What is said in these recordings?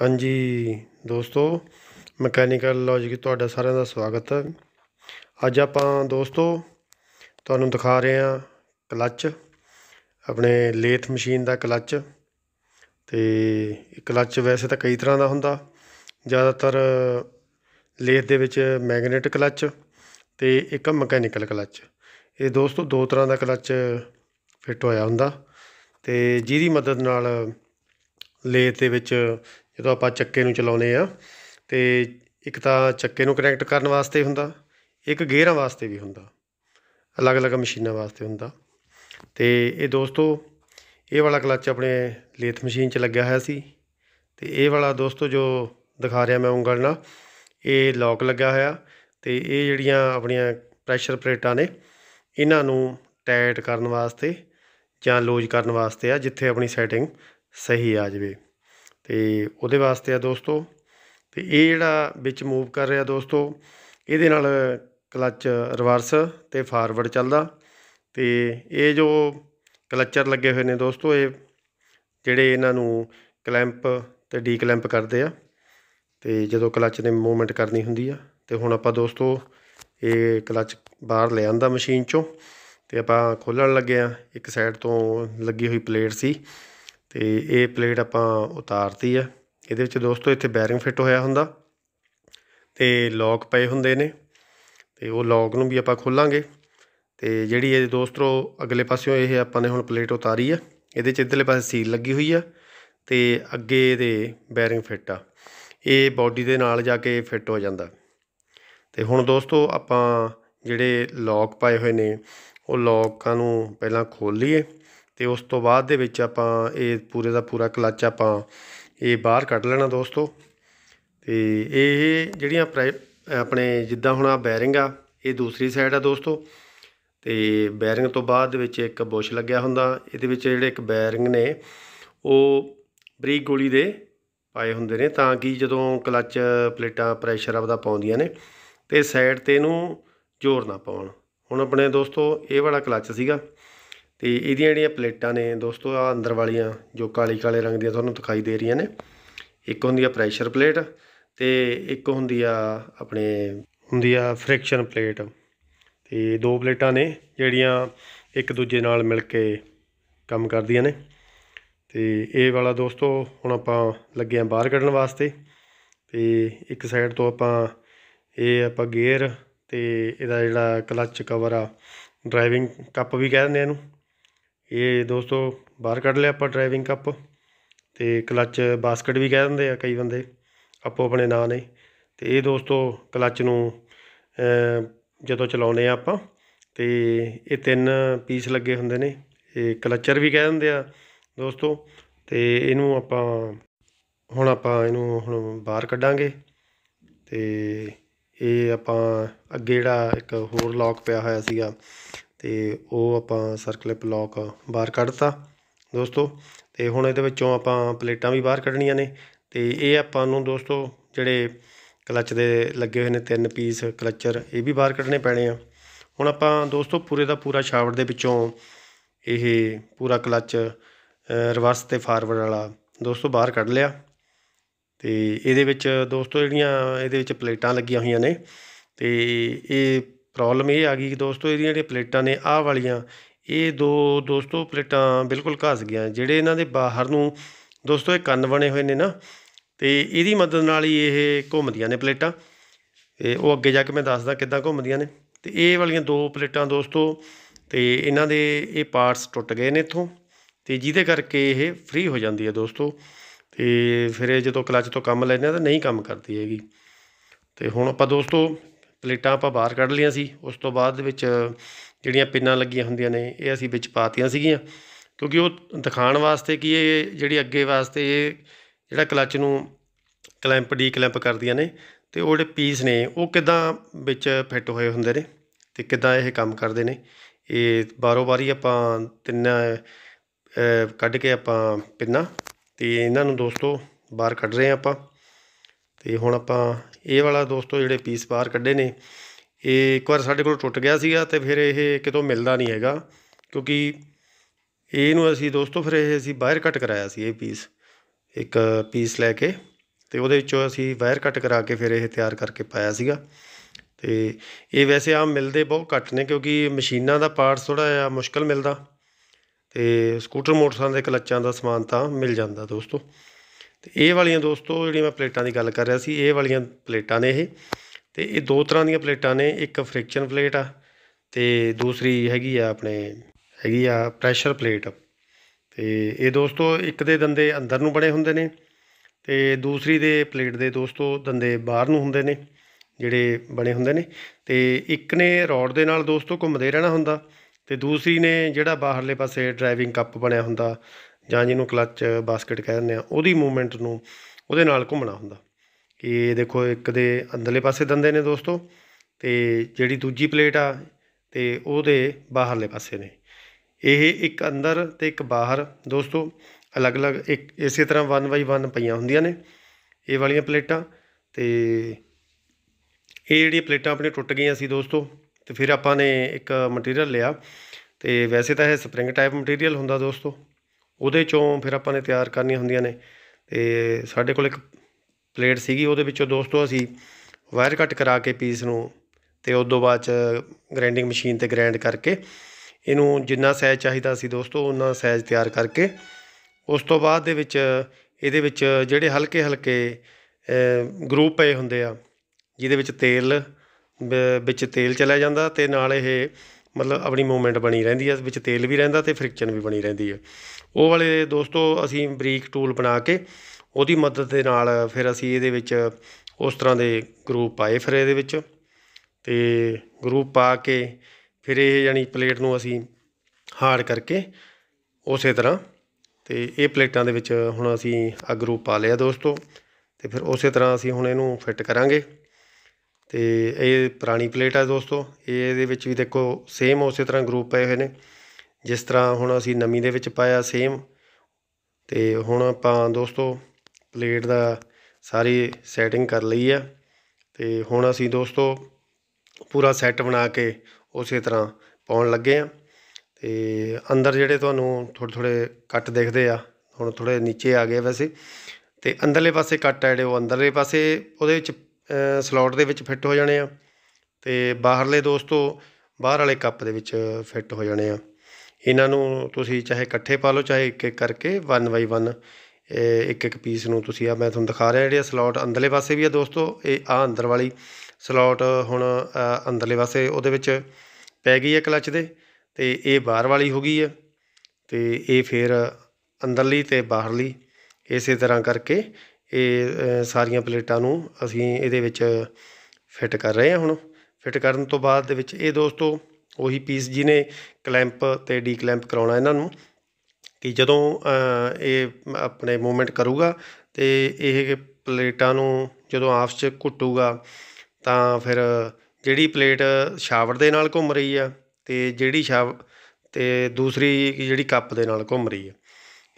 ਹਾਂਜੀ ਦੋਸਤੋ mechanical logic ਤੁਹਾਡਾ ਸਾਰਿਆਂ ਦਾ ਸਵਾਗਤ ਹੈ ਅੱਜ ਆਪਾਂ ਦੋਸਤੋ ਤੁਹਾਨੂੰ ਦਿਖਾ ਰਹੇ ਹਾਂ ਕਲੱਚ ਆਪਣੇ ਲੇਥ ਮਸ਼ੀਨ ਦਾ ਕਲੱਚ ਤੇ ਕਲੱਚ ਵੈਸੇ ਤਾਂ ਕਈ ਤਰ੍ਹਾਂ ਦਾ ਹੁੰਦਾ ਜ਼ਿਆਦਾਤਰ ਲੇਥ ਦੇ ਵਿੱਚ ਮੈਗਨੇਟ ਕਲੱਚ ਤੇ ਇੱਕ ਮਕੈਨੀਕਲ ਕਲੱਚ ਇਹ ਦੋਸਤੋ ਦੋ ਤਰ੍ਹਾਂ ਦਾ ਕਲੱਚ ਫਿੱਟ ਹੋਇਆ ਹੁੰਦਾ ਤੇ ਜਿਹਦੀ ਮਦਦ ਨਾਲ ਲੇਥ ਦੇ ਵਿੱਚ ਜਦੋਂ ਆਪਾਂ ਚੱਕੇ ਨੂੰ ਚਲਾਉਨੇ ਆ ਤੇ ਇੱਕ ਤਾਂ ਚੱਕੇ ਨੂੰ ਕਨੈਕਟ ਕਰਨ ਵਾਸਤੇ ਹੁੰਦਾ ਇੱਕ ਗੇਅਰਾਂ ਵਾਸਤੇ ਵੀ ਹੁੰਦਾ ਅਲੱਗ-ਅਲੱਗ ਮਸ਼ੀਨਾਂ ਵਾਸਤੇ ਹੁੰਦਾ ਤੇ ਇਹ ਦੋਸਤੋ ਇਹ ਵਾਲਾ ਕਲੱਚ ਆਪਣੇ ਲੇਥ ਮਸ਼ੀਨ 'ਚ ਲੱਗਿਆ ਹੋਇਆ ਸੀ ਤੇ ਇਹ ਵਾਲਾ ਦੋਸਤੋ ਜੋ ਦਿਖਾ ਰਿਹਾ ਮੈਂ ਉਂਗਲ ਨਾਲ ਇਹ ਲੌਕ ਲੱਗਾ ਹੋਇਆ ਤੇ ਇਹ ਜਿਹੜੀਆਂ ਆਪਣੀਆਂ ਪ੍ਰੈਸ਼ਰ ਪਲੇਟਾਂ ਨੇ ਇਹਨਾਂ ਨੂੰ ਟਾਈਟ ਕਰਨ ਵਾਸਤੇ ਜਾਂ ਲੂਜ ਕਰਨ ਵਾਸਤੇ ਆ ਜਿੱਥੇ ਆਪਣੀ ਸੈਟਿੰਗ ਸਹੀ ਆ ਜਾਵੇ ਤੇ ਉਹਦੇ ਵਾਸਤੇ ਆ ਦੋਸਤੋ ਤੇ ਇਹ ਜਿਹੜਾ ਵਿੱਚ ਮੂਵ ਕਰ ਰਿਹਾ ਦੋਸਤੋ ਇਹਦੇ ਨਾਲ ਕਲੱਚ ਰਿਵਰਸ ਤੇ ਫਾਰਵਰਡ ਚੱਲਦਾ ਤੇ ਇਹ ਜੋ ਕਲੱਚਰ ਲੱਗੇ ਹੋਏ ਨੇ ਦੋਸਤੋ ਇਹ ਜਿਹੜੇ ਇਹਨਾਂ ਨੂੰ ਕਲੈਂਪ ਤੇ ਡੀ ਕਲੈਂਪ ਕਰਦੇ ਆ ਤੇ ਜਦੋਂ ਕਲੱਚ ਨੇ ਮੂਵਮੈਂਟ ਕਰਨੀ ਹੁੰਦੀ ਆ ਤੇ ਹੁਣ ਆਪਾਂ ਦੋਸਤੋ ਇਹ ਕਲੱਚ ਬਾਹਰ ਲੈ ਆਂਦਾ ਮਸ਼ੀਨ ਚੋਂ ਤੇ ਆਪਾਂ ਖੋਲਣ ਲੱਗੇ ਆ ਇੱਕ ਸਾਈਡ ਤੋਂ ਲੱਗੀ ਹੋਈ ਪਲੇਟ ਸੀ ਤੇ ਇਹ ਪਲੇਟ ਆਪਾਂ ਉਤਾਰਤੀ ਆ ਇਹਦੇ ਵਿੱਚ ਦੋਸਤੋ ਇੱਥੇ ਬੈਰਿੰਗ ਫਿੱਟ ਹੋਇਆ ਹੁੰਦਾ ਤੇ ਲੌਕ ਪਏ ਹੁੰਦੇ ਨੇ ਤੇ ਉਹ ਲੌਕ ਨੂੰ ਵੀ ਆਪਾਂ ਖੋਲਾਂਗੇ ਤੇ ਜਿਹੜੀ ਇਹ ਦੋਸਤੋ ਅਗਲੇ ਪਾਸਿਓਂ ਇਹ ਆਪਾਂ ਨੇ ਹੁਣ ਪਲੇਟ ਉਤਾਰੀ ਆ ਇਹਦੇ ਚ ਇਧਰਲੇ ਪਾਸੇ ਸੀਲ ਲੱਗੀ ਹੋਈ ਆ ਤੇ ਅੱਗੇ ਇਹਦੇ ਬੈਰਿੰਗ ਫਿੱਟ ਆ ਇਹ ਬਾਡੀ ਦੇ ਨਾਲ ਜਾ ਕੇ ਫਿੱਟ ਹੋ ਜਾਂਦਾ ਤੇ ਹੁਣ ਦੋਸਤੋ ਆਪਾਂ ਜਿਹੜੇ ਲੌਕ ਪਾਏ ਹੋਏ ਨੇ ਉਹ ਲੌਕਾਂ ਨੂੰ ਪਹਿਲਾਂ ਖੋਲ ਲਈਏ ਤੇ ਉਸ ਤੋਂ ਬਾਅਦ ਦੇ ਵਿੱਚ ਆਪਾਂ ਇਹ ਪੂਰੇ ਦਾ ਪੂਰਾ ਕਲੱਚ ਆਪਾਂ ਇਹ ਬਾਹਰ ਕੱਢ ਲੈਣਾ ਦੋਸਤੋ ਤੇ ਇਹ ਜਿਹੜੀਆਂ ਆਪਣੇ ਜਿੱਦਾਂ ਹੁਣ ਆ ਬੈਰਿੰਗ ਆ ਇਹ ਦੂਸਰੀ ਸਾਈਡ ਆ ਦੋਸਤੋ ਤੇ ਬੈਰਿੰਗ ਤੋਂ ਬਾਅਦ ਦੇ ਵਿੱਚ ਇੱਕ ਬੁਸ਼ ਲੱਗਿਆ ਹੁੰਦਾ ਇਹਦੇ ਵਿੱਚ ਜਿਹੜੇ ਇੱਕ ਬੈਰਿੰਗ ਨੇ ਉਹ ਬਰੀਕ ਗੋਲੀ ਦੇ ਪਾਏ ਹੁੰਦੇ ਨੇ ਤਾਂ ਕਿ ਜਦੋਂ ਕਲੱਚ ਪਲੇਟਾਂ ਪ੍ਰੈਸ਼ਰ ਆਪਦਾ ਪਾਉਂਦੀਆਂ ਨੇ ਤੇ ਸਾਈਡ ਤੇ ਇਹਨੂੰ ਜ਼ੋਰ ਨਾ ਪਾਉਣ ਹੁਣ ਆਪਣੇ ਦੋਸਤੋ ਇਹ ਵਾਲਾ ਕਲੱਚ ਸੀਗਾ ਤੇ ਇਹਦੀਆਂ ਜਿਹੜੀਆਂ ਪਲੇਟਾਂ ਨੇ ਦੋਸਤੋ ਆ ਅੰਦਰ ਵਾਲੀਆਂ ਜੋ ਕਾਲੀ ਕਾਲੇ ਰੰਗ ਦੀਆਂ ਤੁਹਾਨੂੰ ਦਿਖਾਈ ਦੇ ਰਹੀਆਂ ਨੇ ਇੱਕ ਹੁੰਦੀ ਆ ਪ੍ਰੈਸ਼ਰ ਪਲੇਟ ਤੇ ਇੱਕ ਹੁੰਦੀ ਆ ਆਪਣੇ ਹੁੰਦੀ ਆ ਫ੍ਰਿਕਸ਼ਨ ਪਲੇਟ ਤੇ ਦੋ ਪਲੇਟਾਂ ਨੇ ਜਿਹੜੀਆਂ ਇੱਕ ਦੂਜੇ ਨਾਲ ਮਿਲ ਕੇ ਕੰਮ ਕਰਦੀਆਂ ਨੇ ਤੇ ਇਹ ਵਾਲਾ ਦੋਸਤੋ ਹੁਣ ਆਪਾਂ ਲੱਗੇ ਆ ਬਾਹਰ ਕੱਢਣ ਵਾਸਤੇ ਤੇ ਇੱਕ ਸਾਈਡ ਤੋਂ ਆਪਾਂ ਇਹ ਆਪਾਂ ਗੇਅਰ ਤੇ ਇਹਦਾ ਜਿਹੜਾ ਕਲੱਚ ਕਵਰ ਆ ਡਰਾਈਵਿੰਗ ਕੱਪ ਵੀ ਕਹਿੰਦੇ ਆ ਇਹਨੂੰ ਇਹ ਦੋਸਤੋ ਬਾਹਰ ਕੱਢ ਲਿਆ ਆਪਾਂ ਡਰਾਈਵਿੰਗ ਕੱਪ ਤੇ ਕਲੱਚ ਬਾਸਕਟ ਵੀ ਕਹਿ ਦਿੰਦੇ ਆ ਕਈ ਬੰਦੇ ਆਪੋ ਆਪਣੇ ਨਾਂ ਨੇ ਤੇ ਇਹ ਦੋਸਤੋ ਕਲੱਚ ਨੂੰ ਜਦੋਂ ਚਲਾਉਨੇ ਆ ਆਪਾਂ ਤੇ ਇਹ ਤਿੰਨ ਪੀਸ ਲੱਗੇ ਹੁੰਦੇ ਨੇ ਇਹ ਕਲਚਰ ਵੀ ਕਹਿ ਦਿੰਦੇ ਆ ਦੋਸਤੋ ਤੇ ਇਹਨੂੰ ਆਪਾਂ ਹੁਣ ਆਪਾਂ ਇਹਨੂੰ ਹੁਣ ਬਾਹਰ ਕੱਢਾਂਗੇ ਤੇ ਇਹ ਆਪਾਂ ਅੱਗੇ ਜਿਹੜਾ ਇੱਕ ਹੋਰ ਲੌਕ ਪਿਆ ਹੋਇਆ ਸੀਗਾ ਤੇ ਉਹ ਆਪਾਂ ਸਰਕਲਿਪ ਲੌਕ ਬਾਹਰ ਕੱਢਤਾ ਦੋਸਤੋ ਤੇ ਹੁਣ ਇਹਦੇ ਵਿੱਚੋਂ ਆਪਾਂ ਪਲੇਟਾਂ ਵੀ ਬਾਹਰ ਕੱਢਣੀਆਂ ਨੇ ਤੇ ਇਹ ਆਪਾਂ ਨੂੰ ਦੋਸਤੋ ਜਿਹੜੇ ਕਲੱਚ ਦੇ ਲੱਗੇ ਹੋਏ ਨੇ ਤਿੰਨ ਪੀਸ ਕਲੱਚਰ ਇਹ ਵੀ ਬਾਹਰ ਕੱਢਣੇ ਪੈਣੇ ਆ ਹੁਣ ਆਪਾਂ ਦੋਸਤੋ ਪੂਰੇ ਦਾ ਪੂਰਾ ਸ਼ਾਵਰ ਦੇ ਵਿੱਚੋਂ ਇਹ ਪੂਰਾ ਕਲੱਚ ਰਿਵਰਸ ਤੇ ਫਾਰਵਰਡ ਵਾਲਾ ਦੋਸਤੋ ਬਾਹਰ ਕੱਢ ਲਿਆ ਤੇ ਇਹਦੇ ਵਿੱਚ ਦੋਸਤੋ ਜਿਹੜੀਆਂ ਇਹਦੇ ਵਿੱਚ ਪਲੇਟਾਂ ਲੱਗੀਆਂ ਹੋਈਆਂ ਨੇ ਤੇ ਇਹ ਪ੍ਰੋਬਲਮ ਇਹ ਆ ਗਈ ਕਿ ਦੋਸਤੋ ਇਹਦੀਆਂ ਜਿਹੜੀਆਂ ਪਲੇਟਾਂ ਨੇ ਆਹ ਵਾਲੀਆਂ ਇਹ ਦੋ ਦੋਸਤੋ ਪਲੇਟਾਂ ਬਿਲਕੁਲ ਘਸ ਗਈਆਂ ਜਿਹੜੇ ਇਹਨਾਂ ਦੇ ਬਾਹਰ ਨੂੰ ਦੋਸਤੋ ਇਹ ਕੰਨ ਬਣੇ ਹੋਏ ਨੇ ਨਾ ਤੇ ਇਹਦੀ ਮਦਦ ਨਾਲ ਹੀ ਇਹ ਘੁੰਮਦੀਆਂ ਨੇ ਪਲੇਟਾਂ ਤੇ ਉਹ ਅੱਗੇ ਜਾ ਕੇ ਮੈਂ ਦੱਸਦਾ ਕਿੱਦਾਂ ਘੁੰਮਦੀਆਂ ਨੇ ਤੇ ਇਹ ਵਾਲੀਆਂ ਦੋ ਪਲੇਟਾਂ ਦੋਸਤੋ ਤੇ ਇਹਨਾਂ ਦੇ ਇਹ ਪਾਰਟਸ ਟੁੱਟ ਗਏ ਨੇ ਇੱਥੋਂ ਤੇ ਜਿਹਦੇ ਕਰਕੇ ਇਹ ਫ੍ਰੀ ਹੋ ਜਾਂਦੀ ਹੈ ਦੋਸਤੋ ਤੇ ਫਿਰ ਇਹ ਜਦੋਂ ਕਲਚ ਤੋਂ ਕੰਮ ਲੈਂਦੇ ਆ ਤਾਂ ਨਹੀਂ ਕੰਮ ਕਰਦੀ ਹੈਗੀ ਤੇ ਹੁਣ ਆਪਾਂ ਦੋਸਤੋ ਪਲੇਟਾਂ ਆਪਾਂ ਬਾਹਰ ਕੱਢ ਲਈਆਂ ਸੀ ਉਸ ਤੋਂ ਬਾਅਦ ਦੇ ਵਿੱਚ ਜਿਹੜੀਆਂ ਪਿੰਨਾਂ ਲੱਗੀਆਂ ਹੁੰਦੀਆਂ ਨੇ ਇਹ ਅਸੀਂ ਵਿੱਚ ਪਾਤੀਆਂ ਸੀਗੀਆਂ ਕਿਉਂਕਿ ਉਹ ਦਿਖਾਣ ਵਾਸਤੇ ਕਿ ਇਹ ਜਿਹੜੀ ਅੱਗੇ ਵਾਸਤੇ ਇਹ ਜਿਹੜਾ ਕਲੱਚ ਨੂੰ ਕਲੈਂਪ ਡੀ ਕਲੈਂਪ ਕਰਦੀਆਂ ਨੇ ਤੇ ਉਹ ਜਿਹੜੇ ਪੀਸ ਨੇ ਉਹ ਕਿਦਾਂ ਵਿੱਚ ਫਿੱਟ ਹੋਏ ਹੁੰਦੇ ਨੇ ਤੇ ਕਿਦਾਂ ਇਹ ਕੰਮ ਕਰਦੇ ਨੇ ਇਹ ਬਾਰੋ ਬਾਰੀ ਆਪਾਂ ਤਿੰਨ ਕੱਢ ਕੇ ਆਪਾਂ ਪਿੰਨਾ ਤੇ ਇਹਨਾਂ ਨੂੰ ਦੋਸਤੋ ਬਾਹਰ ਕੱਢ ਰਹੇ ਆ ਆਪਾਂ ਤੇ ਹੁਣ ਆਪਾਂ ਇਹ ਵਾਲਾ ਦੋਸਤੋ ਜਿਹੜੇ ਪੀਸ ਬਾਹਰ ਕੱਢੇ ਨੇ ਇਹ ਇੱਕ ਵਾਰ ਸਾਡੇ ਕੋਲ ਟੁੱਟ ਗਿਆ ਸੀਗਾ ਤੇ ਫਿਰ ਇਹ ਕਿਤੋਂ ਮਿਲਦਾ ਨਹੀਂ ਹੈਗਾ ਕਿਉਂਕਿ ਇਹ ਨੂੰ ਅਸੀਂ ਦੋਸਤੋ ਫਿਰ ਇਹ ਅਸੀਂ ਬਾਹਰ ਕੱਟ ਕਰਾਇਆ ਸੀ ਇਹ ਪੀਸ ਇੱਕ ਪੀਸ ਲੈ ਕੇ ਤੇ ਉਹਦੇ ਵਿੱਚੋਂ ਅਸੀਂ ਵਾਇਰ ਕੱਟ ਕਰਾ ਕੇ ਫਿਰ ਇਹ ਤਿਆਰ ਕਰਕੇ ਪਾਇਆ ਸੀਗਾ ਤੇ ਇਹ ਵੈਸੇ ਆਮ ਮਿਲਦੇ ਬਹੁਤ ਘੱਟ ਨੇ ਕਿਉਂਕਿ ਮਸ਼ੀਨਾਂ ਦਾ ਪਾਰਟਸ ਥੋੜਾ ਜਿਹਾ ਮੁਸ਼ਕਲ ਮਿਲਦਾ ਤੇ ਸਕੂਟਰ ਮੋਟਰਸਾਂ ਦੇ ਕਲੱਚਾਂ ਦਾ ਸਮਾਨ ਤਾਂ ਮਿਲ ਜਾਂਦਾ ਦੋਸਤੋ ਤੇ ਇਹ ਵਾਲੀਆਂ ਦੋਸਤੋ ਜਿਹੜੀ ਮੈਂ ਪਲੇਟਾਂ ਦੀ ਗੱਲ ਕਰ ਰਿਹਾ ਸੀ ਇਹ ਵਾਲੀਆਂ ਪਲੇਟਾਂ ਨੇ ਇਹ ਤੇ ਇਹ ਦੋ ਤਰ੍ਹਾਂ ਦੀਆਂ ਪਲੇਟਾਂ ਨੇ ਇੱਕ ਫ੍ਰਿਕਸ਼ਨ ਪਲੇਟ ਆ ਤੇ ਦੂਸਰੀ ਹੈਗੀ ਆ ਆਪਣੇ ਹੈਗੀ ਆ ਪ੍ਰੈਸ਼ਰ ਪਲੇਟ ਤੇ ਇਹ ਦੋਸਤੋ ਇੱਕ ਦੇ ਦੰਦੇ ਅੰਦਰ ਨੂੰ ਬਣੇ ਹੁੰਦੇ ਨੇ ਤੇ ਦੂਸਰੀ ਦੇ ਪਲੇਟ ਦੇ ਦੋਸਤੋ ਦੰਦੇ ਬਾਹਰ ਨੂੰ ਹੁੰਦੇ ਨੇ ਜਿਹੜੇ ਬਣੇ ਹੁੰਦੇ ਨੇ ਤੇ ਇੱਕ ਨੇ ਰੋਡ ਦੇ ਨਾਲ ਦੋਸਤੋ ਘੁੰਮਦੇ ਰਹਿਣਾ ਹੁੰਦਾ ਤੇ ਦੂਸਰੀ ਨੇ ਜਿਹੜਾ ਬਾਹਰਲੇ ਪਾਸੇ ਡਰਾਈਵਿੰਗ ਕੱਪ ਬਣਿਆ ਹੁੰਦਾ ਜਾਂ ਜਿਹਨੂੰ ਕਲੱਚ ਬਾਸਕਟ ਕਹਿ ਦਿੰਦੇ ਆ ਉਹਦੀ ਮੂਵਮੈਂਟ ਨੂੰ ਉਹਦੇ ਨਾਲ ਘੁੰਮਣਾ ਹੁੰਦਾ ਇਹ ਦੇਖੋ ਇੱਕ ਦੇ ਅੰਦਰਲੇ ਪਾਸੇ ਦੰਦੇ ਨੇ ਦੋਸਤੋ ਤੇ ਜਿਹੜੀ ਦੂਜੀ ਪਲੇਟ ਆ ਤੇ ਉਹਦੇ ਬਾਹਰਲੇ ਪਾਸੇ ਨੇ ਇਹ ਇੱਕ ਅੰਦਰ ਤੇ ਇੱਕ ਬਾਹਰ ਦੋਸਤੋ ਅਲੱਗ-ਅਲੱਗ ਇੱਕ ਇਸੇ ਤਰ੍ਹਾਂ 1 ਬਾਈ 1 ਪਈਆਂ ਹੁੰਦੀਆਂ ਨੇ ਇਹ ਵਾਲੀਆਂ ਪਲੇਟਾਂ ਤੇ ਇਹ ਜਿਹੜੀਆਂ ਪਲੇਟਾਂ ਆਪਣੇ ਟੁੱਟ ਗਈਆਂ ਸੀ ਦੋਸਤੋ ਤੇ ਫਿਰ ਆਪਾਂ ਨੇ ਇੱਕ ਮਟੀਰੀਅਲ ਲਿਆ ਤੇ ਵੈਸੇ ਤਾਂ ਇਹ ਸਪ੍ਰਿੰਗ ਟਾਈਪ ਮਟੀਰੀਅਲ ਹੁੰਦਾ ਦੋਸਤੋ ਉਹਦੇ ਚੋਂ ਫਿਰ ਆਪਾਂ ਨੇ ਤਿਆਰ ਕਰਨੀਆਂ ਹੁੰਦੀਆਂ ਨੇ ਤੇ ਸਾਡੇ ਕੋਲ ਇੱਕ ਪਲੇਟ ਸੀਗੀ ਉਹਦੇ ਵਿੱਚੋਂ ਦੋਸਤੋ ਅਸੀਂ ਵਾਇਰ ਕੱਟ ਕਰਾ ਕੇ ਪੀਸ ਨੂੰ ਤੇ ਉਸ ਤੋਂ ਬਾਅਦ ਚ ਗ੍ਰਾਈਂਡਿੰਗ ਮਸ਼ੀਨ ਤੇ ਗ੍ਰਾਈਂਡ ਕਰਕੇ ਇਹਨੂੰ ਜਿੰਨਾ ਸਾਈਜ਼ ਚਾਹੀਦਾ ਸੀ ਦੋਸਤੋ ਉਹਨਾਂ ਸਾਈਜ਼ ਤਿਆਰ ਕਰਕੇ ਉਸ ਤੋਂ ਬਾਅਦ ਦੇ ਵਿੱਚ ਇਹਦੇ ਵਿੱਚ ਜਿਹੜੇ ਹਲਕੇ ਹਲਕੇ ਗਰੂਪ ਪਏ ਹੁੰਦੇ ਆ ਜਿਹਦੇ ਵਿੱਚ ਤੇਲ ਵਿੱਚ ਤੇਲ ਚਲਾ ਜਾਂਦਾ ਤੇ ਨਾਲ ਇਹ ਮਤਲਬ ਆਪਣੀ ਮੂਵਮੈਂਟ ਬਣੀ ਰਹਿੰਦੀ ਹੈ ਵਿੱਚ ਤੇਲ ਵੀ ਰਹਿੰਦਾ ਤੇ ਫ੍ਰਿਕਸ਼ਨ ਵੀ ਬਣੀ ਰਹਿੰਦੀ ਹੈ ਉਹ ਵਾਲੇ ਦੋਸਤੋ ਅਸੀਂ ਬਰੀਕ ਟੂਲ ਬਣਾ ਕੇ ਉਹਦੀ ਮਦਦ ਦੇ ਨਾਲ ਫਿਰ ਅਸੀਂ ਇਹਦੇ ਵਿੱਚ ਉਸ ਤਰ੍ਹਾਂ ਦੇ ਗਰੂਪ ਪਾਏ ਫਿਰ ਇਹਦੇ ਵਿੱਚ ਤੇ ਗਰੂਪ ਪਾ ਕੇ ਫਿਰ ਇਹ ਯਾਨੀ ਪਲੇਟ ਨੂੰ ਅਸੀਂ ਹਾਰਡ ਕਰਕੇ ਉਸੇ ਤਰ੍ਹਾਂ ਤੇ ਇਹ ਪਲੇਟਾਂ ਦੇ ਵਿੱਚ ਹੁਣ ਅਸੀਂ ਆ ਗਰੂਪ ਪਾ ਲਿਆ ਦੋਸਤੋ ਤੇ ਫਿਰ ਉਸੇ ਤਰ੍ਹਾਂ ਅਸੀਂ ਹੁਣ ਇਹਨੂੰ ਫਿੱਟ ਕਰਾਂਗੇ ਤੇ ਇਹ ਪੁਰਾਣੀ ਪਲੇਟ ਹੈ ਦੋਸਤੋ ਇਹ ਇਹਦੇ ਵਿੱਚ ਵੀ ਦੇਖੋ ਸੇਮ ਉਸੇ ਤਰ੍ਹਾਂ ਗਰੁੱਪ ਪਏ ਹੋਏ ਨੇ ਜਿਸ ਤਰ੍ਹਾਂ ਹੁਣ ਅਸੀਂ ਨਵੀਂ ਦੇ ਵਿੱਚ ਪਾਇਆ ਸੇਮ ਤੇ ਹੁਣ ਆਪਾਂ ਦੋਸਤੋ ਪਲੇਟ ਦਾ ਸਾਰੀ ਸੈਟਿੰਗ ਕਰ ਲਈ ਆ ਤੇ ਹੁਣ ਅਸੀਂ ਦੋਸਤੋ ਪੂਰਾ ਸੈੱਟ ਬਣਾ ਕੇ ਉਸੇ ਤਰ੍ਹਾਂ ਪਾਉਣ ਲੱਗੇ ਆ ਤੇ ਅੰਦਰ ਜਿਹੜੇ ਤੁਹਾਨੂੰ ਥੋੜੇ ਥੋੜੇ ਕੱਟ ਦਿਖਦੇ ਆ ਹੁਣ ਥੋੜੇ ਨੀਚੇ ਆ ਗਏ ਵੈਸੇ ਤੇ ਅੰਦਰਲੇ ਪਾਸੇ ਕੱਟ ਆ ਜਿਹੜੇ ਉਹ ਅੰਦਰਲੇ ਪਾਸੇ ਉਹਦੇ ਵਿੱਚ ਸਲੋਟ ਦੇ ਵਿੱਚ ਫਿੱਟ ਹੋ ਜਾਣੇ ਆ ਤੇ ਬਾਹਰਲੇ ਦੋਸਤੋ ਬਾਹਰ ਵਾਲੇ ਕੱਪ ਦੇ ਵਿੱਚ ਫਿੱਟ ਹੋ ਜਾਣੇ ਆ ਇਹਨਾਂ ਨੂੰ ਤੁਸੀਂ ਚਾਹੇ ਇਕੱਠੇ ਪਾ ਲਓ ਚਾਹੇ ਇੱਕ ਇੱਕ ਕਰਕੇ 1 ਬਾਈ 1 ਇੱਕ ਇੱਕ ਪੀਸ ਨੂੰ ਤੁਸੀਂ ਆ ਮੈਂ ਤੁਹਾਨੂੰ ਦਿਖਾ ਰਿਹਾ ਜਿਹੜੇ ਸਲੋਟ ਅੰਦਰਲੇ ਪਾਸੇ ਵੀ ਆ ਦੋਸਤੋ ਇਹ ਆ ਅੰਦਰ ਵਾਲੀ ਸਲੋਟ ਹੁਣ ਅੰਦਰਲੇ ਪਾਸੇ ਉਹਦੇ ਵਿੱਚ ਪੈ ਗਈ ਹੈ ਕਲਚ ਦੇ ਤੇ ਇਹ ਬਾਹਰ ਵਾਲੀ ਹੋ ਗਈ ਹੈ ਤੇ ਇਹ ਫੇਰ ਅੰਦਰਲੀ ਤੇ ਬਾਹਰਲੀ ਇਸੇ ਤਰ੍ਹਾਂ ਕਰਕੇ ਇਹ ਸਾਰੀਆਂ ਪਲੇਟਾਂ ਨੂੰ ਅਸੀਂ ਇਹਦੇ ਵਿੱਚ ਫਿੱਟ ਕਰ ਰਹੇ ਹਾਂ ਹੁਣ ਫਿੱਟ ਕਰਨ ਤੋਂ ਬਾਅਦ ਦੇ ਵਿੱਚ ਇਹ ਦੋਸਤੋ ਉਹੀ ਪੀਸ ਜਿਹਨੇ ਕਲੈਂਪ ਤੇ ਡੀ ਕਲੈਂਪ ਕਰਾਉਣਾ ਇਹਨਾਂ ਨੂੰ ਕਿ ਜਦੋਂ ਇਹ ਆਪਣੇ ਮੂਵਮੈਂਟ ਕਰੂਗਾ ਤੇ ਇਹ ਪਲੇਟਾਂ ਨੂੰ ਜਦੋਂ ਆਪਸ 'ਚ ਘੁੱਟੂਗਾ ਤਾਂ ਫਿਰ ਜਿਹੜੀ ਪਲੇਟ ਸ਼ਾਵਰ ਦੇ ਨਾਲ ਘੁੰਮ ਰਹੀ ਆ ਤੇ ਜਿਹੜੀ ਸ਼ਾਵ ਤੇ ਦੂਸਰੀ ਜਿਹੜੀ ਕੱਪ ਦੇ ਨਾਲ ਘੁੰਮ ਰਹੀ ਆ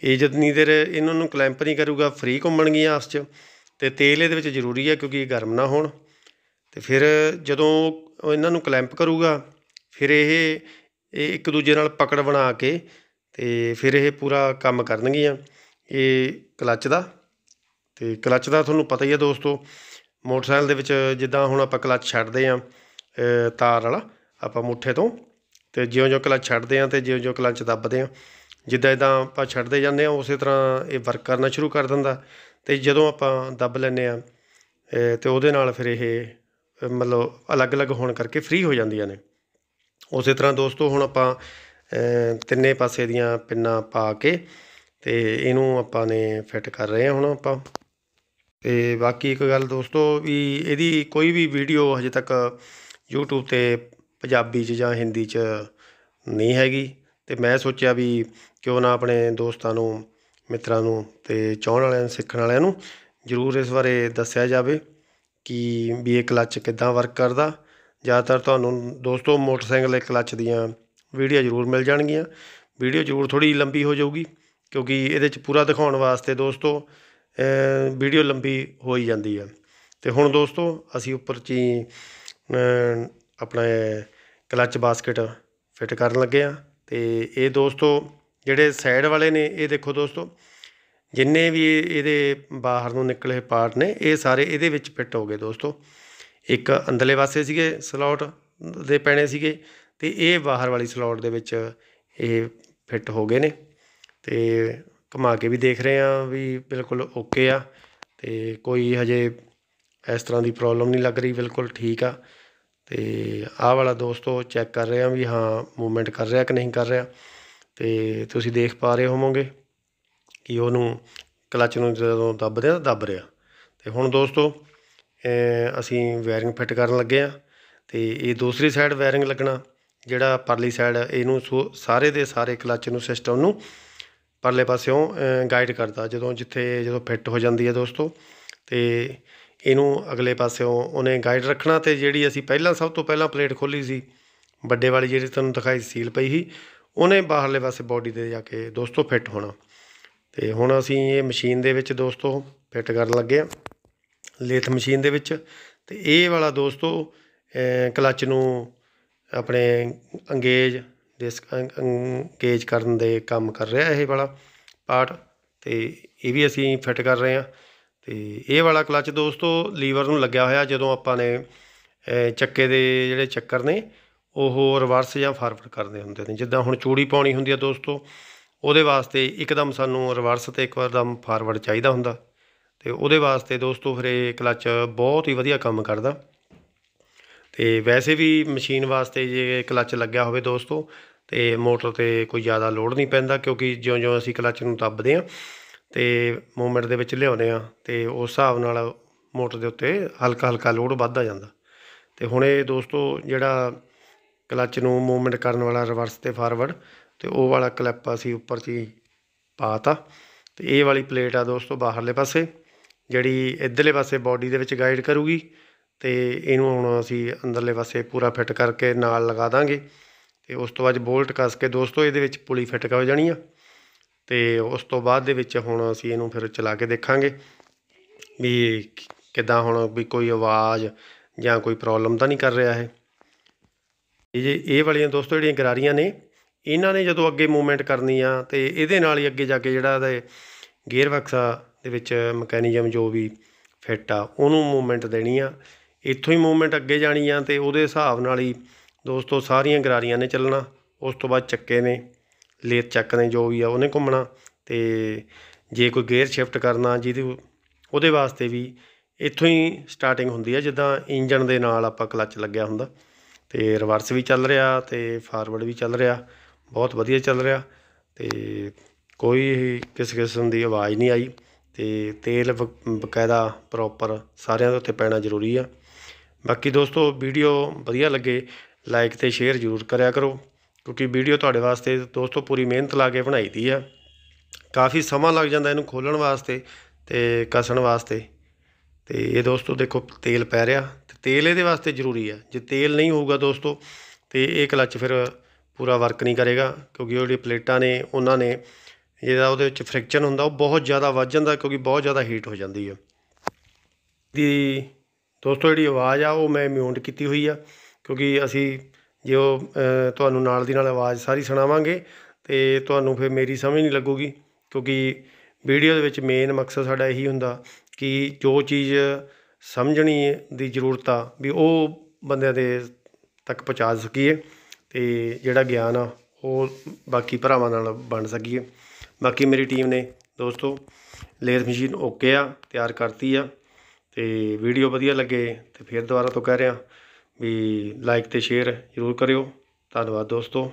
ਇਹ ਜਿੰਨੀ ਦੇਰ ਇਹਨਾਂ ਨੂੰ ਕਲੈਂਪ ਨਹੀਂ ਕਰੂਗਾ ਫ੍ਰੀ ਘੁੰਮਣਗੀਆਂ ਆਪਸ 'ਚ ਤੇ ਤੇਲ ਇਹਦੇ ਵਿੱਚ ਜ਼ਰੂਰੀ ਹੈ ਕਿਉਂਕਿ ਇਹ ਗਰਮ ਨਾ ਹੋਣ ਤੇ ਫਿਰ ਜਦੋਂ ਉਹ ਇਹਨਾਂ ਨੂੰ ਕਲੈਂਪ ਕਰੂਗਾ ਫਿਰ ਇਹ ਇਹ ਇੱਕ ਦੂਜੇ ਨਾਲ ਪਕੜ ਬਣਾ ਕੇ ਤੇ ਫਿਰ ਇਹ ਪੂਰਾ ਕੰਮ ਕਰਨਗੀਆਂ ਇਹ ਕਲੱਚ ਦਾ ਤੇ ਕਲੱਚ ਦਾ ਤੁਹਾਨੂੰ ਪਤਾ ਹੀ ਹੈ ਦੋਸਤੋ ਮੋਟਰਸਾਈਕਲ ਦੇ ਵਿੱਚ ਜਿੱਦਾਂ ਹੁਣ ਆਪਾਂ ਕਲੱਚ ਛੱਡਦੇ ਆ ਤਾਰ ਵਾਲਾ ਆਪਾਂ ਮੁੱਠੇ ਤੋਂ ਤੇ ਜਿਉਂ-ਜਿਉਂ ਕਲੱਚ ਛੱਡਦੇ ਆ ਤੇ ਜਿਉਂ-ਜਿਉਂ ਕਲੱਚ ਦੱਬਦੇ ਆ ਜਿੱਦਾਂ ਇਦਾਂ ਆਪਾਂ ਛੱਡਦੇ ਜਾਂਦੇ ਹਾਂ ਉਸੇ ਤਰ੍ਹਾਂ ਇਹ ਵਰਕ ਕਰਨਾ ਸ਼ੁਰੂ ਕਰ ਦਿੰਦਾ ਤੇ ਜਦੋਂ ਆਪਾਂ ਦੱਬ ਲੈਂਦੇ ਆ ਤੇ ਉਹਦੇ ਨਾਲ ਫਿਰ ਇਹ ਮਤਲਬ ਅਲੱਗ ਅਲੱਗ ਹੋਣ ਕਰਕੇ ਫ੍ਰੀ ਹੋ ਜਾਂਦੀਆਂ ਨੇ ਉਸੇ ਤਰ੍ਹਾਂ ਦੋਸਤੋ ਹੁਣ ਆਪਾਂ ਤਿੰਨੇ ਪਾਸੇ ਦੀਆਂ ਪਿੰਨਾਂ ਪਾ ਕੇ ਤੇ ਇਹਨੂੰ ਆਪਾਂ ਨੇ ਫਿੱਟ ਕਰ ਰਹੇ ਹਾਂ ਹੁਣ ਆਪਾਂ ਤੇ ਬਾਕੀ ਇੱਕ ਗੱਲ ਦੋਸਤੋ ਵੀ ਇਹਦੀ ਕੋਈ ਵੀ ਵੀਡੀਓ ਹਜੇ ਤੱਕ YouTube ਤੇ ਪੰਜਾਬੀ 'ਚ ਜਾਂ ਹਿੰਦੀ 'ਚ ਨਹੀਂ ਹੈਗੀ ਤੇ ਮੈਂ ਸੋਚਿਆ ਵੀ ਕਿਉਂ ਨਾ ਆਪਣੇ ਦੋਸਤਾਂ ਨੂੰ ਮਿੱਤਰਾਂ ਨੂੰ ਤੇ ਚਾਹਣ ਵਾਲਿਆਂ ਨੂੰ ਸਿੱਖਣ ਵਾਲਿਆਂ ਨੂੰ ਜ਼ਰੂਰ ਇਸ ਬਾਰੇ ਦੱਸਿਆ ਜਾਵੇ ਕਿ ਵੀ ਇਹ ਕਲੱਚ ਕਿੱਦਾਂ ਵਰਕ ਕਰਦਾ ਜ਼ਿਆਦਾਤਰ ਤੁਹਾਨੂੰ ਦੋਸਤੋ ਮੋਟਰਸਾਈਕਲ ਦੇ ਕਲੱਚ ਦੀਆਂ ਵੀਡੀਓ ਜ਼ਰੂਰ ਮਿਲ ਜਾਣਗੀਆਂ ਵੀਡੀਓ ਜ਼ਰੂਰ ਥੋੜੀ ਲੰਬੀ ਹੋ ਜਾਊਗੀ ਕਿਉਂਕਿ ਇਹਦੇ 'ਚ ਪੂਰਾ ਦਿਖਾਉਣ ਵਾਸਤੇ ਦੋਸਤੋ ਵੀਡੀਓ ਲੰਬੀ ਹੋ ਹੀ ਜਾਂਦੀ ਹੈ ਤੇ ਹੁਣ ਦੋਸਤੋ ਅਸੀਂ ਉੱਪਰ ਚ ਆਪਣੇ ਕਲੱਚ ਬਾਸਕਟ ਫਿੱਟ ਕਰਨ ਲੱਗੇ ਆ ਤੇ ਇਹ ਦੋਸਤੋ ਜਿਹੜੇ ਸਾਈਡ ਵਾਲੇ ਨੇ ਇਹ ਦੇਖੋ ਦੋਸਤੋ ਜਿੰਨੇ ਵੀ ਇਹਦੇ ਬਾਹਰ ਨੂੰ ਨਿਕਲੇ ਪਾਰਟ ਨੇ ਇਹ ਸਾਰੇ ਇਹਦੇ ਵਿੱਚ ਫਿੱਟ ਹੋ ਗਏ ਦੋਸਤੋ ਇੱਕ ਅੰਦਰਲੇ ਪਾਸੇ ਸੀਗੇ ਸਲੋਟ ਦੇ ਪੈਣੇ ਸੀਗੇ ਤੇ ਇਹ ਬਾਹਰ ਵਾਲੀ ਸਲੋਟ ਦੇ ਵਿੱਚ ਇਹ ਫਿੱਟ ਹੋ ਗਏ ਨੇ ਤੇ ਘੁਮਾ ਕੇ ਵੀ ਦੇਖ ਰਹੇ ਆ ਵੀ ਬਿਲਕੁਲ ਓਕੇ ਆ ਤੇ ਕੋਈ ਹਜੇ ਇਸ ਤਰ੍ਹਾਂ ਦੀ ਪ੍ਰੋਬਲਮ ਨਹੀਂ ਲੱਗ ਰਹੀ ਬਿਲਕੁਲ ਠੀਕ ਆ ਤੇ ਆਹ ਵਾਲਾ ਦੋਸਤੋ ਚੈੱਕ ਕਰ ਰਿਹਾ ਵੀ ਹਾਂ ਮੂਵਮੈਂਟ ਕਰ ਰਿਹਾ ਕਿ ਨਹੀਂ ਕਰ ਰਿਹਾ ਤੇ ਤੁਸੀਂ ਦੇਖ ਪਾ ਰਹੇ ਹੋਵੋਗੇ ਕਿ ਉਹਨੂੰ ਕਲਚ ਨੂੰ ਜਦੋਂ ਦੱਬਦੇ ਆ ਦੱਬ ਰਿਹਾ ਤੇ ਹੁਣ ਦੋਸਤੋ ਅਸੀਂ ਵਾਇਰਿੰਗ ਫਿੱਟ ਕਰਨ ਲੱਗੇ ਆ ਤੇ ਇਹ ਦੂਸਰੀ ਸਾਈਡ ਵਾਇਰਿੰਗ ਲੱਗਣਾ ਜਿਹੜਾ ਪਰਲੀ ਸਾਈਡ ਇਹਨੂੰ ਸਾਰੇ ਦੇ ਸਾਰੇ ਕਲਚ ਨੂੰ ਸਿਸਟਮ ਨੂੰ ਪਰਲੇ ਪਾਸਿਓਂ ਗਾਈਡ ਕਰਦਾ ਜਦੋਂ ਜਿੱਥੇ ਜਦੋਂ ਫਿੱਟ ਹੋ ਜਾਂਦੀ ਹੈ ਦੋਸਤੋ ਤੇ ਇਹਨੂੰ ਅਗਲੇ ਪਾਸਿਓਂ ਉਹਨੇ ਗਾਈਡ ਰੱਖਣਾ ਤੇ ਜਿਹੜੀ ਅਸੀਂ ਪਹਿਲਾਂ ਸਭ ਤੋਂ ਪਹਿਲਾਂ ਪਲੇਟ ਖੋਲੀ ਸੀ ਵੱਡੇ ਵਾਲੀ ਜਿਹੜੀ ਤੁਹਾਨੂੰ ਦਿਖਾਈ ਸੀਲ ਪਈ ਸੀ ਉਹਨੇ ਬਾਹਰਲੇ ਪਾਸੇ ਬਾਡੀ ਦੇ ਜਾ ਕੇ ਦੋਸਤੋ ਫਿੱਟ ਹੋਣਾ ਤੇ ਹੁਣ ਅਸੀਂ ਇਹ ਮਸ਼ੀਨ ਦੇ ਵਿੱਚ ਦੋਸਤੋ ਫਿੱਟ ਕਰਨ ਲੱਗੇ ਆ ਲੇਥ ਮਸ਼ੀਨ ਦੇ ਵਿੱਚ ਤੇ ਇਹ ਵਾਲਾ ਦੋਸਤੋ ਕਲੱਚ ਨੂੰ ਆਪਣੇ ਅੰਗੇਜ ਡਿਸਕ ਅੰਗੇਜ ਕਰਨ ਦੇ ਕੰਮ ਕਰ ਰਿਹਾ ਇਹ ਵਾਲਾ ਪਾਰਟ ਤੇ ਇਹ ਵੀ ਅਸੀਂ ਫਿੱਟ ਕਰ ਰਹੇ ਆ ਤੇ ਇਹ ਵਾਲਾ ਕਲੱਚ ਦੋਸਤੋ ਲੀਵਰ ਨੂੰ ਲੱਗਿਆ ਹੋਇਆ ਜਦੋਂ ਆਪਾਂ ਨੇ ਚੱਕੇ ਦੇ ਜਿਹੜੇ ਚੱਕਰ ਨੇ ਉਹ ਰਿਵਰਸ ਜਾਂ ਫਾਰਵਰਡ ਕਰਦੇ ਹੁੰਦੇ ਨੇ ਜਿੱਦਾਂ ਹੁਣ ਚੂੜੀ ਪਾਉਣੀ ਹੁੰਦੀ ਆ ਦੋਸਤੋ ਉਹਦੇ ਵਾਸਤੇ ਇੱਕਦਮ ਸਾਨੂੰ ਰਿਵਰਸ ਤੇ ਇੱਕ ਵਾਰਦਮ ਫਾਰਵਰਡ ਚਾਹੀਦਾ ਹੁੰਦਾ ਤੇ ਉਹਦੇ ਵਾਸਤੇ ਦੋਸਤੋ ਫਿਰ ਇਹ ਕਲੱਚ ਬਹੁਤ ਹੀ ਵਧੀਆ ਕੰਮ ਕਰਦਾ ਤੇ ਵੈਸੇ ਵੀ ਮਸ਼ੀਨ ਵਾਸਤੇ ਜੇ ਕਲੱਚ ਲੱਗਿਆ ਹੋਵੇ ਦੋਸਤੋ ਤੇ ਮੋਟਰ ਤੇ ਕੋਈ ਜ਼ਿਆਦਾ ਲੋਡ ਨਹੀਂ ਪੈਂਦਾ ਕਿਉਂਕਿ ਜਿਉਂ-ਜਿਉਂ ਅਸੀਂ ਕਲੱਚ ਨੂੰ ਦੱਬਦੇ ਆ ਤੇ ਮੂਮੈਂਟ ਦੇ ਵਿੱਚ ਲਿਆਉਂਦੇ ਆ ਤੇ ਉਸ ਹਿਸਾਬ ਨਾਲ ਮੋਟਰ ਦੇ ਉੱਤੇ ਹਲਕਾ ਹਲਕਾ ਲੋਡ ਵੱਧਦਾ ਜਾਂਦਾ ਤੇ ਹੁਣ ਇਹ ਦੋਸਤੋ ਜਿਹੜਾ ਕਲੱਚ ਨੂੰ ਮੂਮੈਂਟ ਕਰਨ ਵਾਲਾ ਰਿਵਰਸ ਤੇ ਫਾਰਵਰਡ ਤੇ ਉਹ ਵਾਲਾ ਕਲਿੱਪ ਅਸੀਂ ਉੱਪਰ 'ਚ ਪਾਤਾ ਤੇ ਇਹ ਵਾਲੀ ਪਲੇਟ ਆ ਦੋਸਤੋ ਬਾਹਰਲੇ ਪਾਸੇ ਜਿਹੜੀ ਇਧਰਲੇ ਪਾਸੇ ਬਾਡੀ ਦੇ ਵਿੱਚ ਗਾਈਡ ਕਰੂਗੀ ਤੇ ਇਹਨੂੰ ਹੁਣ ਅਸੀਂ ਅੰਦਰਲੇ ਪਾਸੇ ਪੂਰਾ ਫਿੱਟ ਕਰਕੇ ਨਾਲ ਲਗਾ ਦਾਂਗੇ ਤੇ ਉਸ ਤੋਂ ਬਾਅਦ ਬੋਲਟ ਕੱਸ ਕੇ ਦੋਸਤੋ ਇਹਦੇ ਵਿੱਚ ਪੁਲੀ ਫਿੱਟ ਹੋ ਜਾਣੀ ਆ ਤੇ ਉਸ ਤੋਂ ਬਾਅਦ ਦੇ ਵਿੱਚ ਹੁਣ ਅਸੀਂ ਇਹਨੂੰ ਫਿਰ ਚਲਾ ਕੇ ਦੇਖਾਂਗੇ ਵੀ ਕਿਦਾਂ ਹੁਣ ਵੀ ਕੋਈ ਆਵਾਜ਼ ਜਾਂ ਕੋਈ ਪ੍ਰੋਬਲਮ ਤਾਂ ਨਹੀਂ ਕਰ ਰਿਹਾ ਹੈ ਇਹ ਜੇ ਇਹ ਵਾਲੀਆਂ ਦੋਸਤੋ ਜਿਹੜੀਆਂ ਗਰਾਰੀਆਂ ਨੇ ਇਹਨਾਂ ਨੇ ਜਦੋਂ ਅੱਗੇ ਮੂਵਮੈਂਟ ਕਰਨੀ ਆ ਤੇ ਇਹਦੇ ਨਾਲ ਹੀ ਅੱਗੇ ਜਾ ਕੇ ਜਿਹੜਾ ਇਹਦਾ ਗੇਅਰ ਬਕਸਾ ਦੇ ਵਿੱਚ ਮਕੈਨਿਜ਼ਮ ਜੋ ਵੀ ਫਿੱਟ ਆ ਉਹਨੂੰ ਮੂਵਮੈਂਟ ਦੇਣੀ ਆ ਇੱਥੋਂ ਹੀ ਮੂਵਮੈਂਟ ਅੱਗੇ ਜਾਣੀ ਆ ਤੇ ਉਹਦੇ ਹਿਸਾਬ ਨਾਲ ਹੀ ਦੋਸਤੋ ਸਾਰੀਆਂ ਗਰਾਰੀਆਂ ਨੇ ਚੱਲਣਾ ਉਸ ਤੋਂ ਬਾਅਦ ਚੱਕੇ ਨੇ ਲੇਥ ਚੱਕ ਨੇ ਜੋ ਵੀ ਆ ਉਹਨੇ ਘੁੰਮਣਾ ਤੇ ਜੇ ਕੋਈ ਗੇਅਰ ਸ਼ਿਫਟ ਕਰਨਾ ਜਿਹਦੇ ਉਹਦੇ ਵਾਸਤੇ ਵੀ ਇੱਥੋਂ ਹੀ ਸਟਾਰਟਿੰਗ ਹੁੰਦੀ ਹੈ ਜਿੱਦਾਂ ਇੰਜਣ ਦੇ ਨਾਲ ਆਪਾਂ ਕਲੱਚ ਲੱਗਿਆ ਹੁੰਦਾ ਤੇ ਰਿਵਰਸ ਵੀ ਚੱਲ ਰਿਹਾ ਤੇ ਫਾਰਵਰਡ ਵੀ ਚੱਲ ਰਿਹਾ ਬਹੁਤ ਵਧੀਆ ਚੱਲ ਰਿਹਾ ਤੇ ਕੋਈ ਕਿਸ ਕਿਸਮ ਦੀ ਆਵਾਜ਼ ਨਹੀਂ ਆਈ ਤੇ ਤੇਲ ਬਕਾਇਦਾ ਪ੍ਰੋਪਰ ਸਾਰਿਆਂ ਦੇ ਉੱਤੇ ਪੈਣਾ ਜ਼ਰੂਰੀ ਆ ਬਾਕੀ ਦੋਸਤੋ ਵੀਡੀਓ ਵਧੀਆ ਲੱਗੇ ਲਾਈਕ ਤੇ ਸ਼ੇਅਰ ਜ਼ਰੂਰ ਕਰਿਆ ਕਰੋ ਕਿਉਂਕਿ ਵੀਡੀਓ ਤੁਹਾਡੇ ਵਾਸਤੇ ਦੋਸਤੋ ਪੂਰੀ ਮਿਹਨਤ ਲਾ ਕੇ ਬਣਾਈ ਦੀ ਆ ਕਾਫੀ ਸਮਾਂ ਲੱਗ ਜਾਂਦਾ ਇਹਨੂੰ ਖੋਲਣ ਵਾਸਤੇ ਤੇ ਕਸਣ ਵਾਸਤੇ ਤੇ ਇਹ ਦੋਸਤੋ ਦੇਖੋ ਤੇਲ ਪੈ ਰਿਹਾ ਤੇ ਤੇਲ ਇਹਦੇ ਵਾਸਤੇ ਜ਼ਰੂਰੀ ਆ ਜੇ ਤੇਲ ਨਹੀਂ ਹੋਊਗਾ ਦੋਸਤੋ ਤੇ ਇਹ ਕਲੱਚ ਫਿਰ ਪੂਰਾ ਵਰਕ ਨਹੀਂ ਕਰੇਗਾ ਕਿਉਂਕਿ ਉਹ ਜਿਹੜੀ ਪਲੇਟਾਂ ਨੇ ਉਹਨਾਂ ਨੇ ਜਿਹੜਾ ਉਹਦੇ ਵਿੱਚ ਫ੍ਰਿਕਸ਼ਨ ਹੁੰਦਾ ਉਹ ਬਹੁਤ ਜ਼ਿਆਦਾ ਵੱਜ ਜਾਂਦਾ ਕਿਉਂਕਿ ਬਹੁਤ ਜ਼ਿਆਦਾ ਹੀਟ ਹੋ ਜਾਂਦੀ ਹੈ ਦੀ ਦੋਸਤੋ ਜਿਹੜੀ ਆਵਾਜ਼ ਆ ਉਹ ਮੈਂ ਮਿਊਟ ਕੀਤੀ ਹੋਈ ਆ ਕਿਉਂਕਿ ਅਸੀਂ ਜੇ ਉਹ ਤੁਹਾਨੂੰ ਨਾਲ ਦੀ ਨਾਲ ਆਵਾਜ਼ ਸਾਰੀ ਸੁਣਾਵਾਂਗੇ ਤੇ ਤੁਹਾਨੂੰ ਫਿਰ ਮੇਰੀ ਸਮਝ ਨਹੀਂ ਲੱਗੂਗੀ ਕਿਉਂਕਿ ਵੀਡੀਓ ਦੇ ਵਿੱਚ ਮੇਨ ਮਕਸਦ ਸਾਡਾ ਇਹੀ ਹੁੰਦਾ ਕਿ ਜੋ ਚੀਜ਼ ਸਮਝਣੀ ਦੀ ਜ਼ਰੂਰਤ ਆ ਵੀ ਉਹ ਬੰਦਿਆਂ ਦੇ ਤੱਕ ਪਹੁੰਚਾ ਸਕੀਏ ਤੇ ਜਿਹੜਾ ਗਿਆਨ ਆ ਉਹ ਬਾਕੀ ਭਰਾਵਾਂ ਨਾਲ ਵੰਡ ਸਕੀਏ ਬਾਕੀ ਮੇਰੀ ਟੀਮ ਨੇ ਦੋਸਤੋ ਲੇਅਰ ਮਸ਼ੀਨ ਓਕੇ ਆ ਤਿਆਰ ਕਰਤੀ ਆ ਤੇ ਵੀਡੀਓ ਵਧੀਆ ਲੱਗੇ ਤੇ ਫਿਰ ਦੁਬਾਰਾ ਤੋਂ ਕਹਿ ਰਿਹਾ ਵੀ ਲਾਈਕ ਅਤੇ ਸ਼ੇਅਰ ਜ਼ਰੂਰ ਕਰਿਓ ਧੰਨਵਾਦ ਦੋਸਤੋ